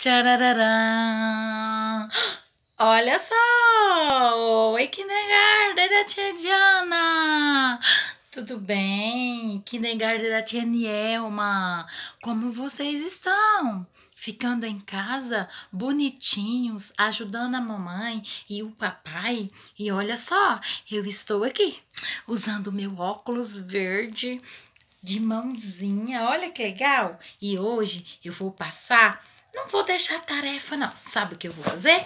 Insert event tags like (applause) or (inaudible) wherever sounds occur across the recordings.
Tchararará. (gasps) Olha só! Oi, Kindergarten da tia Diana! Tudo bem? Kindergarten da tia Nielma! Como vocês estão? Ficando em casa, bonitinhos, ajudando a mamãe e o papai? E olha só, eu estou aqui, usando meu óculos verde de mãozinha, olha que legal! E hoje eu vou passar não vou deixar tarefa, não. Sabe o que eu vou fazer?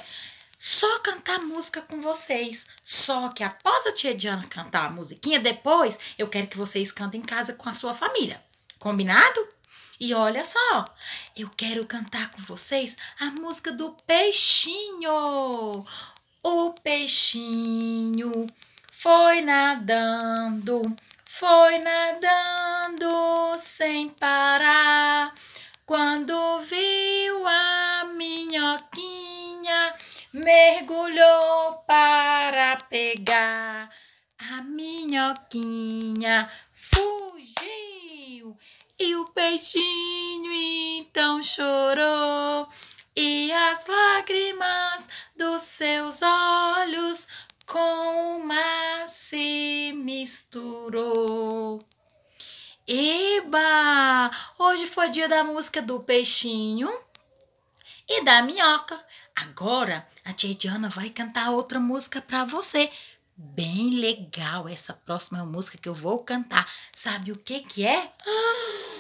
Só cantar música com vocês. Só que após a tia Diana cantar a musiquinha, depois eu quero que vocês cantem em casa com a sua família. Combinado? E olha só, eu quero cantar com vocês a música do peixinho. O peixinho foi nadando, foi nadando sem parar. Quando mergulhou para pegar a minhoquinha, fugiu e o peixinho então chorou e as lágrimas dos seus olhos com o mar se misturou. Eba! Hoje foi dia da música do peixinho e da minhoca. Agora a tia Diana vai cantar outra música para você. Bem legal essa próxima música que eu vou cantar. Sabe o que que é? (gasps)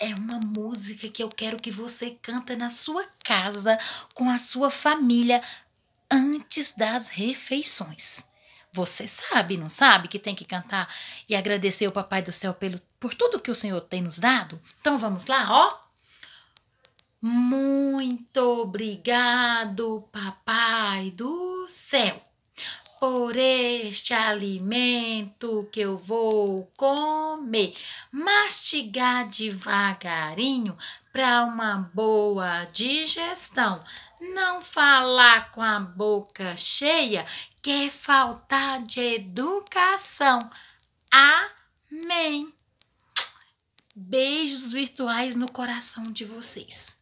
É uma música que eu quero que você canta na sua casa com a sua família antes das refeições. Você sabe, não sabe, que tem que cantar e agradecer o Papai do Céu pelo, por tudo que o Senhor tem nos dado? Então vamos lá, ó. Muito muito obrigado, Papai do céu, por este alimento que eu vou comer. Mastigar devagarinho para uma boa digestão. Não falar com a boca cheia, que é de educação. Amém. Beijos virtuais no coração de vocês.